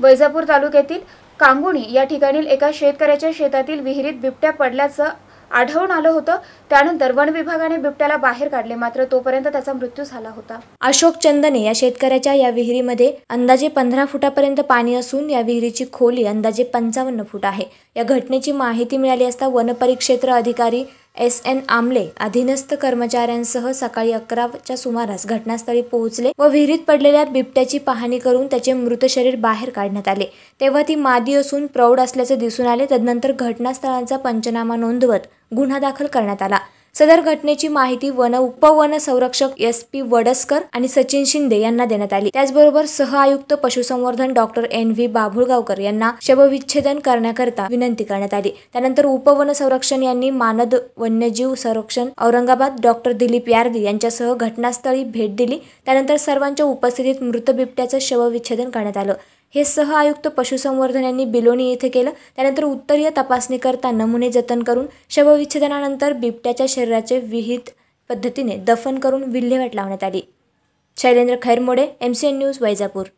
वैजापूर तालुक्यातील कांगुणी या ठिकाणी एका शेतकऱ्याच्या शेतातील विहिरीत बिबट्या पडल्याचं आढळून आलं होतं त्यानंतर वन विभागाने बिबट्याला बाहेर काढले मात्र तोपर्यंत त्याचा मृत्यू झाला होता अशोक चंदने या शेतकऱ्याच्या या विहिरीमध्ये अंदाजे पंधरा फुटापर्यंत पाणी असून या विहिरीची खोली अंदाजे पंचावन्न फूट आहे या घटनेची माहिती मिळाली असता वनपरिक्षेत्र अधिकारी एस एन आमले अधीनस्थ कर्मचाऱ्यांसह सकाळी अकराच्या सुमारास घटनास्थळी पोहोचले व विहिरीत पडलेल्या बिबट्याची पाहणी करून त्याचे मृत शरीर बाहेर काढण्यात आले तेव्हा ती मादी असून प्रौढ असल्याचे दिसून आले तदनंतर घटनास्थळांचा पंचनामा नोंदवत गुन्हा दाखल करण्यात आला सदर घटनेची माहिती वन उपवन संरक्षक एस पी वडसकर आणि सचिन शिंदे यांना देण्यात आली त्याचबरोबर सह आयुक्त पशुसंवर्धन डॉक्टर एन व्ही बाभुळगावकर यांना शवविच्छेदन करण्याकरता विनंती करण्यात आली त्यानंतर उपवन संरक्षण यांनी मानद वन्यजीव संरक्षण औरंगाबाद डॉक्टर दिलीप यार्दी यांच्यासह घटनास्थळी भेट दिली त्यानंतर सर्वांच्या उपस्थितीत मृत बिबट्याचं शवविच्छेदन करण्यात आलं हे सह आयुक्त पशुसंवर्धन यांनी बिलोनी येथे केलं त्यानंतर उत्तरीय तपासणी करता नमुने जतन करून शवविच्छेदनानंतर बिबट्याच्या शरीराचे विहित पद्धतीने दफन करून विल्हेवाट लावण्यात आली Shailendra Khairmode M C N news Vaijapur